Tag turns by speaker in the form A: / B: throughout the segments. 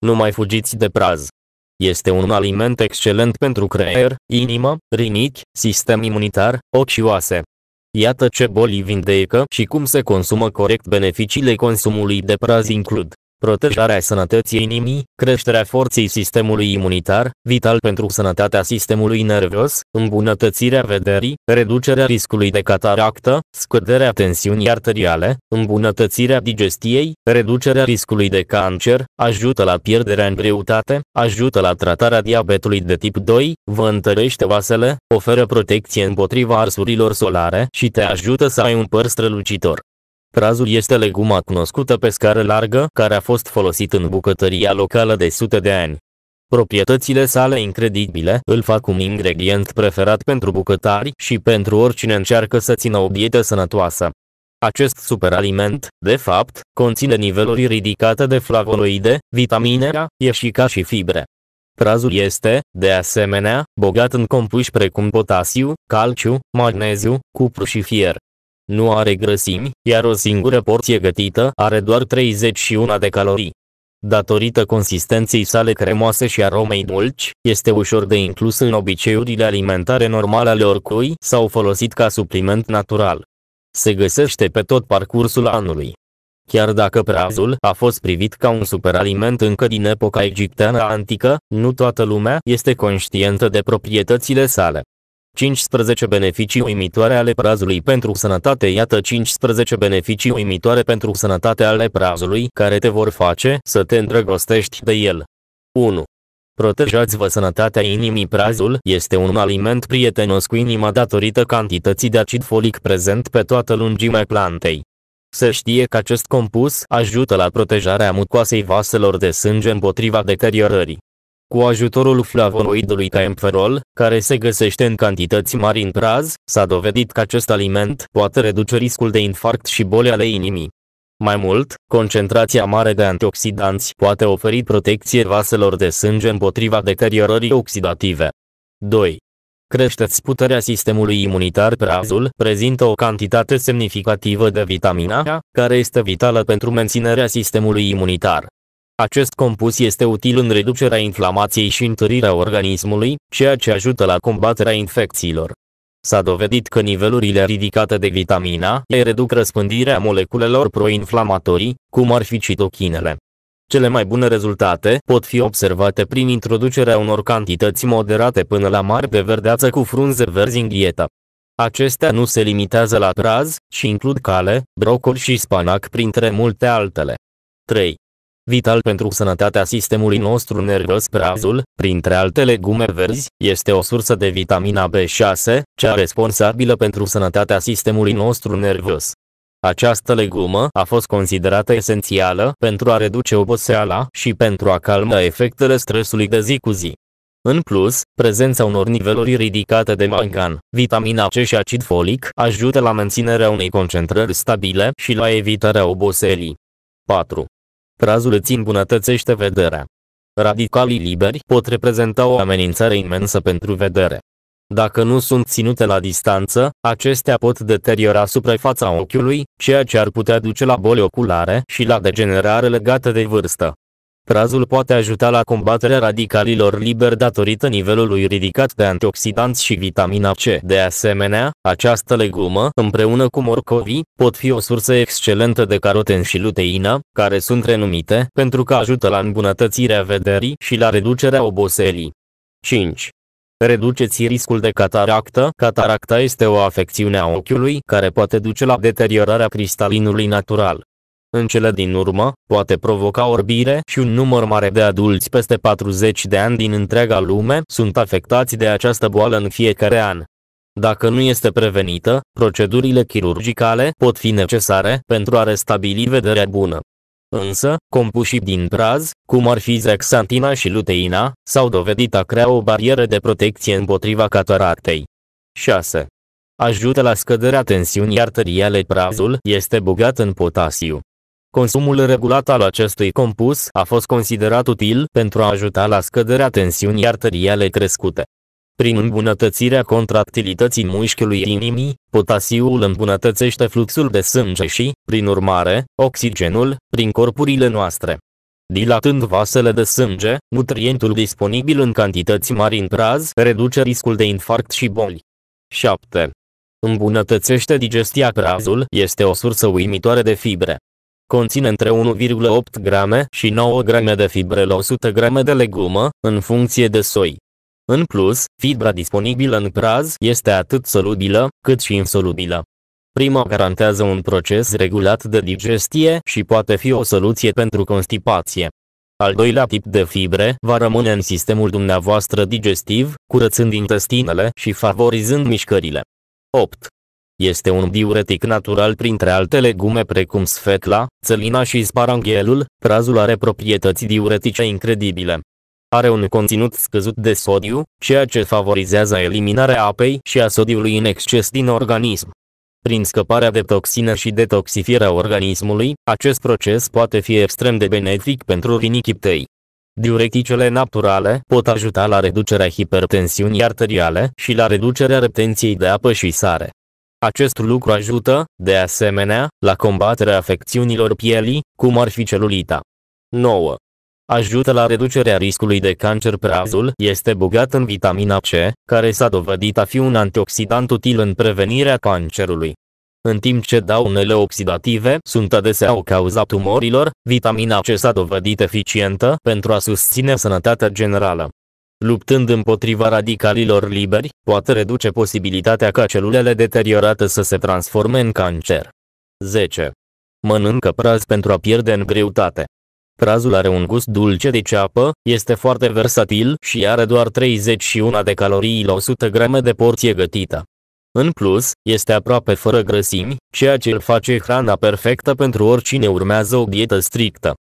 A: Nu mai fugiți de praz. Este un aliment excelent pentru creier, inimă, rinichi, sistem imunitar, ochi și oase. Iată ce boli vindecă și cum se consumă corect beneficiile consumului de praz includ protejarea sănătății inimii, creșterea forței sistemului imunitar, vital pentru sănătatea sistemului nervos, îmbunătățirea vederii, reducerea riscului de cataractă, scăderea tensiunii arteriale, îmbunătățirea digestiei, reducerea riscului de cancer, ajută la pierderea în greutate, ajută la tratarea diabetului de tip 2, vă întărește vasele, oferă protecție împotriva arsurilor solare și te ajută să ai un păr strălucitor. Prazul este leguma cunoscută pe scară largă care a fost folosit în bucătăria locală de sute de ani. Proprietățile sale incredibile îl fac un ingredient preferat pentru bucătari și pentru oricine încearcă să țină o dietă sănătoasă. Acest superaliment, de fapt, conține niveluri ridicate de flavonoide, vitamine A, ieșica și fibre. Prazul este, de asemenea, bogat în compuși precum potasiu, calciu, magneziu, cupru și fier nu are grăsimi, iar o singură porție gătită are doar 31 de calorii. Datorită consistenței sale cremoase și aromei dulci, este ușor de inclus în obiceiurile alimentare normale ale oricui sau folosit ca supliment natural. Se găsește pe tot parcursul anului. Chiar dacă prazul a fost privit ca un superaliment încă din epoca egipteană antică, nu toată lumea este conștientă de proprietățile sale. 15 beneficii uimitoare ale prazului pentru sănătate Iată 15 beneficii uimitoare pentru sănătate ale prazului care te vor face să te îndrăgostești de el. 1. Protejați-vă sănătatea inimii Prazul este un aliment prietenos cu inima datorită cantității de acid folic prezent pe toată lungimea plantei. Se știe că acest compus ajută la protejarea mucoasei vaselor de sânge împotriva deteriorării. Cu ajutorul flavonoidului camferol, care se găsește în cantități mari în praz, s-a dovedit că acest aliment poate reduce riscul de infarct și boli ale inimii. Mai mult, concentrația mare de antioxidanți poate oferi protecție vaselor de sânge împotriva deteriorării oxidative. 2. Creșteți puterea sistemului imunitar Prazul prezintă o cantitate semnificativă de vitamina A, care este vitală pentru menținerea sistemului imunitar. Acest compus este util în reducerea inflamației și întărirea organismului, ceea ce ajută la combaterea infecțiilor. S-a dovedit că nivelurile ridicate de vitamina E reduc răspândirea moleculelor proinflamatorii, cum ar fi citochinele. Cele mai bune rezultate pot fi observate prin introducerea unor cantități moderate până la mari de verdeață cu frunze verzi în dietă. Acestea nu se limitează la praz, ci includ cale, brocoli și spanac printre multe altele. 3 vital pentru sănătatea sistemului nostru nervos prazul, printre alte legume verzi, este o sursă de vitamina B6, cea responsabilă pentru sănătatea sistemului nostru nervos. Această legumă a fost considerată esențială pentru a reduce oboseala și pentru a calma efectele stresului de zi cu zi. În plus, prezența unor niveluri ridicate de mangan, vitamina C și acid folic ajută la menținerea unei concentrări stabile și la evitarea oboselii. 4. Prazul îți îmbunătățește vederea. Radicalii liberi pot reprezenta o amenințare imensă pentru vedere. Dacă nu sunt ținute la distanță, acestea pot deteriora suprafața ochiului, ceea ce ar putea duce la boli oculare și la degenerare legată de vârstă. Razul poate ajuta la combaterea radicalilor liberi datorită nivelului ridicat de antioxidanți și vitamina C. De asemenea, această legumă, împreună cu morcovii, pot fi o sursă excelentă de caroten și luteină, care sunt renumite pentru că ajută la îmbunătățirea vederii și la reducerea oboselii. 5. Reduceți riscul de cataractă. Cataracta este o afecțiune a ochiului care poate duce la deteriorarea cristalinului natural în cele din urmă, poate provoca orbire și un număr mare de adulți peste 40 de ani din întreaga lume sunt afectați de această boală în fiecare an. Dacă nu este prevenită, procedurile chirurgicale pot fi necesare pentru a restabili vederea bună. Însă, compușii din praz, cum ar fi zexantina și luteina, s-au dovedit a crea o barieră de protecție împotriva cataractei. 6. Ajută la scăderea tensiunii arteriale. Prazul este bogat în potasiu. Consumul regulat al acestui compus a fost considerat util pentru a ajuta la scăderea tensiunii arteriale crescute. Prin îmbunătățirea contractilității mușchiului inimii, potasiul îmbunătățește fluxul de sânge și, prin urmare, oxigenul, prin corpurile noastre. Dilatând vasele de sânge, nutrientul disponibil în cantități mari în praz reduce riscul de infarct și boli. 7. Îmbunătățește digestia prazul este o sursă uimitoare de fibre. Conține între 1,8 grame și 9 grame de fibre la 100 grame de legumă, în funcție de soi. În plus, fibra disponibilă în praz este atât solubilă, cât și insolubilă. Prima garantează un proces regulat de digestie și poate fi o soluție pentru constipație. Al doilea tip de fibre va rămâne în sistemul dumneavoastră digestiv, curățând intestinele și favorizând mișcările. 8. Este un diuretic natural printre alte legume precum sfetla, țelina și sparanghelul, prazul are proprietăți diuretice incredibile. Are un conținut scăzut de sodiu, ceea ce favorizează eliminarea apei și a sodiului în exces din organism. Prin scăparea de toxine și detoxifierea organismului, acest proces poate fi extrem de benefic pentru rinichiptei. Diureticele naturale pot ajuta la reducerea hipertensiunii arteriale și la reducerea retenției de apă și sare. Acest lucru ajută, de asemenea, la combaterea afecțiunilor pielii, cum ar fi celulita. 9. Ajută la reducerea riscului de cancer prazul este bogat în vitamina C, care s-a dovedit a fi un antioxidant util în prevenirea cancerului. În timp ce daunele oxidative sunt adesea o cauza tumorilor, vitamina C s-a dovedit eficientă pentru a susține sănătatea generală luptând împotriva radicalilor liberi, poate reduce posibilitatea ca celulele deteriorate să se transforme în cancer. 10. Mănâncă praz pentru a pierde în greutate. Prazul are un gust dulce de ceapă, este foarte versatil și are doar 31 de calorii la 100 grame de porție gătită. În plus, este aproape fără grăsimi, ceea ce îl face hrana perfectă pentru oricine urmează o dietă strictă.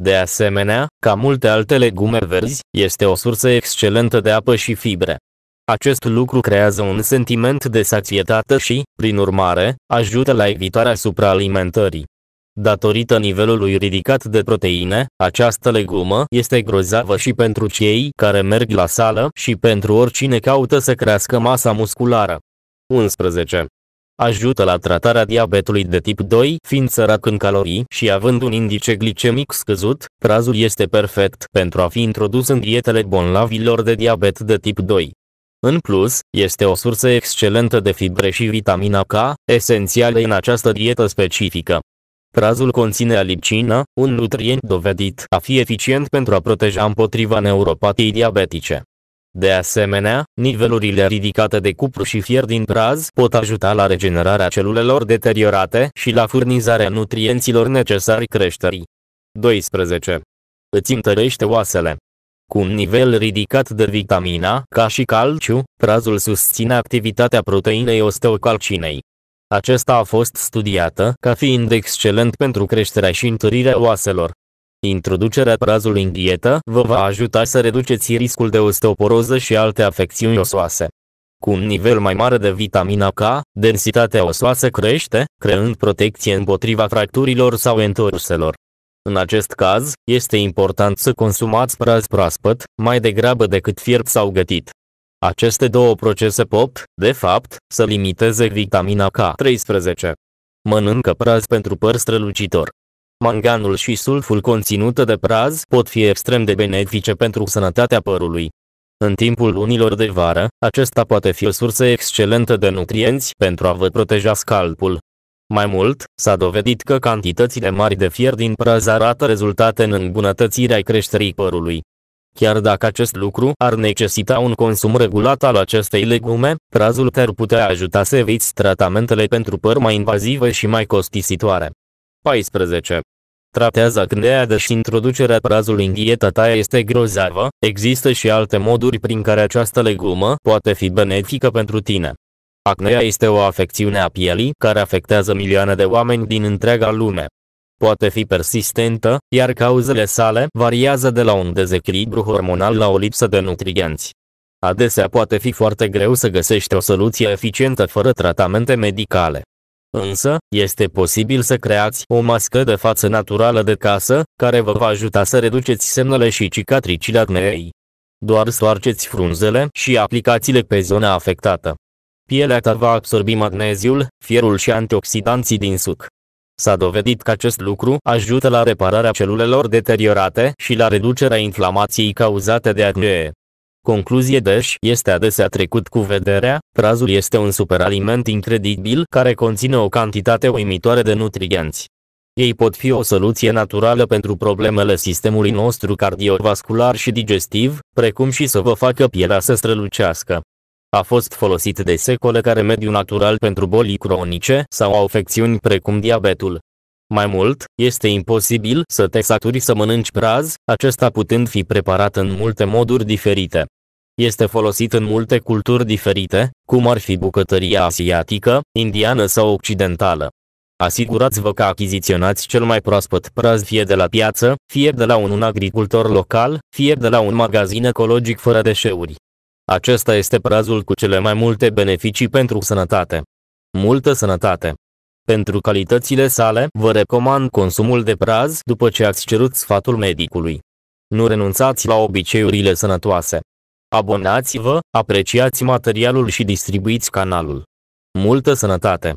A: De asemenea, ca multe alte legume verzi, este o sursă excelentă de apă și fibre. Acest lucru creează un sentiment de sațietate și, prin urmare, ajută la evitarea supraalimentării. Datorită nivelului ridicat de proteine, această legumă este grozavă și pentru cei care merg la sală și pentru oricine caută să crească masa musculară. 11 ajută la tratarea diabetului de tip 2, fiind sărac în calorii și având un indice glicemic scăzut, prazul este perfect pentru a fi introdus în dietele bolnavilor de diabet de tip 2. În plus, este o sursă excelentă de fibre și vitamina K, esențiale în această dietă specifică. Prazul conține alicină, un nutrient dovedit a fi eficient pentru a proteja împotriva neuropatiei diabetice. De asemenea, nivelurile ridicate de cupru și fier din praz pot ajuta la regenerarea celulelor deteriorate și la furnizarea nutrienților necesari creșterii. 12. Îți întărește oasele. Cu un nivel ridicat de vitamina K și calciu, prazul susține activitatea proteinei osteocalcinei. Acesta a fost studiată ca fiind excelent pentru creșterea și întărirea oaselor. Introducerea prazului în dietă vă va ajuta să reduceți riscul de osteoporoză și alte afecțiuni osoase. Cu un nivel mai mare de vitamina K, densitatea osoasă crește, creând protecție împotriva fracturilor sau entorselor. În acest caz, este important să consumați praz proaspăt, mai degrabă decât fiert sau gătit. Aceste două procese pot, de fapt, să limiteze vitamina K13. Mănâncă praz pentru păr strălucitor manganul și sulful conținută de praz pot fi extrem de benefice pentru sănătatea părului. În timpul lunilor de vară, acesta poate fi o sursă excelentă de nutrienți pentru a vă proteja scalpul. Mai mult, s-a dovedit că cantitățile mari de fier din praz arată rezultate în îmbunătățirea creșterii părului. Chiar dacă acest lucru ar necesita un consum regulat al acestei legume, prazul te-ar putea ajuta să eviți tratamentele pentru păr mai invazive și mai costisitoare. 14. Tratează acneea și introducerea prazului în dieta ta este grozavă, există și alte moduri prin care această legumă poate fi benefică pentru tine. Acnea este o afecțiune a pielii care afectează milioane de oameni din întreaga lume. Poate fi persistentă, iar cauzele sale variază de la un dezechilibru hormonal la o lipsă de nutrienți. Adesea poate fi foarte greu să găsești o soluție eficientă fără tratamente medicale. Însă, este posibil să creați o mască de față naturală de casă, care vă va ajuta să reduceți semnele și cicatricile acnei. Doar soarceți frunzele și aplicațiile pe zona afectată. Pielea ta va absorbi magneziul, fierul și antioxidanții din suc. S-a dovedit că acest lucru ajută la repararea celulelor deteriorate și la reducerea inflamației cauzate de acne. Concluzie deși, este adesea trecut cu vederea, prazul este un superaliment incredibil care conține o cantitate uimitoare de nutrienți. Ei pot fi o soluție naturală pentru problemele sistemului nostru cardiovascular și digestiv, precum și să vă facă pielea să strălucească. A fost folosit de secole care mediu natural pentru boli cronice sau afecțiuni precum diabetul. Mai mult, este imposibil să te saturi să mănânci praz, acesta putând fi preparat în multe moduri diferite. Este folosit în multe culturi diferite, cum ar fi bucătăria asiatică, indiană sau occidentală. Asigurați-vă că achiziționați cel mai proaspăt praz fie de la piață, fie de la un agricultor local, fie de la un magazin ecologic fără deșeuri. Acesta este prazul cu cele mai multe beneficii pentru sănătate. Multă sănătate! Pentru calitățile sale, vă recomand consumul de praz după ce ați cerut sfatul medicului. Nu renunțați la obiceiurile sănătoase. Abonați-vă, apreciați materialul și distribuiți canalul. Multă sănătate!